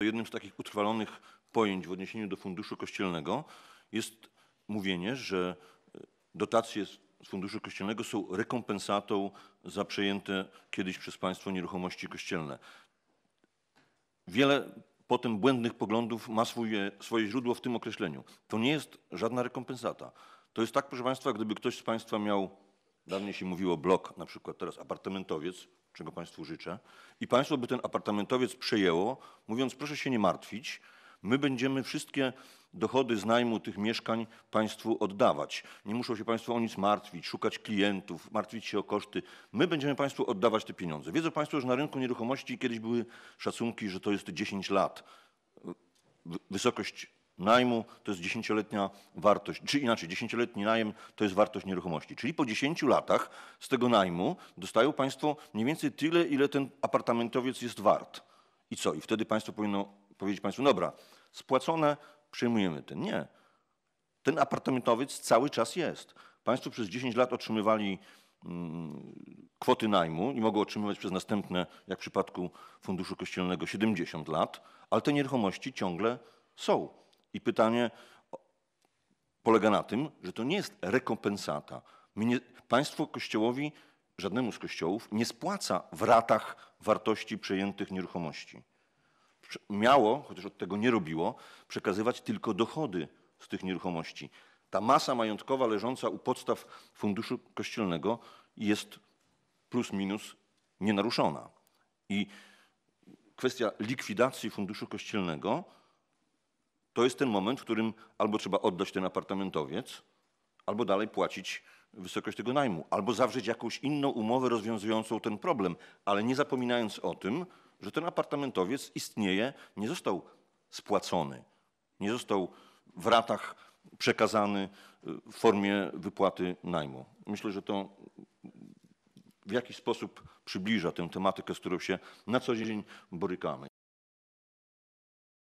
Jednym z takich utrwalonych pojęć w odniesieniu do funduszu kościelnego jest mówienie, że e, dotacje z funduszu kościelnego są rekompensatą za przejęte kiedyś przez państwo nieruchomości kościelne. Wiele potem błędnych poglądów ma swoje, swoje źródło w tym określeniu. To nie jest żadna rekompensata. To jest tak, proszę państwa, gdyby ktoś z państwa miał, dawniej się mówiło blok, na przykład teraz apartamentowiec, czego Państwu życzę. I Państwo by ten apartamentowiec przejęło, mówiąc proszę się nie martwić, my będziemy wszystkie dochody z najmu tych mieszkań Państwu oddawać. Nie muszą się Państwo o nic martwić, szukać klientów, martwić się o koszty. My będziemy Państwu oddawać te pieniądze. Wiedzą Państwo, że na rynku nieruchomości kiedyś były szacunki, że to jest 10 lat wysokość najmu to jest dziesięcioletnia wartość, czy inaczej, dziesięcioletni najem to jest wartość nieruchomości. Czyli po dziesięciu latach z tego najmu dostają Państwo mniej więcej tyle, ile ten apartamentowiec jest wart. I co? I wtedy Państwo powinno powiedzieć Państwu, dobra, spłacone, przyjmujemy ten. Nie. Ten apartamentowiec cały czas jest. Państwo przez 10 lat otrzymywali mm, kwoty najmu i mogą otrzymywać przez następne, jak w przypadku Funduszu Kościelnego, 70 lat, ale te nieruchomości ciągle są. I pytanie polega na tym, że to nie jest rekompensata. Nie, państwo Kościołowi, żadnemu z kościołów, nie spłaca w ratach wartości przejętych nieruchomości. Miało, chociaż od tego nie robiło, przekazywać tylko dochody z tych nieruchomości. Ta masa majątkowa leżąca u podstaw funduszu kościelnego jest plus minus nienaruszona. I kwestia likwidacji funduszu kościelnego to jest ten moment, w którym albo trzeba oddać ten apartamentowiec, albo dalej płacić wysokość tego najmu, albo zawrzeć jakąś inną umowę rozwiązującą ten problem, ale nie zapominając o tym, że ten apartamentowiec istnieje, nie został spłacony, nie został w ratach przekazany y, w formie wypłaty najmu. Myślę, że to w jakiś sposób przybliża tę tematykę, z którą się na co dzień borykamy.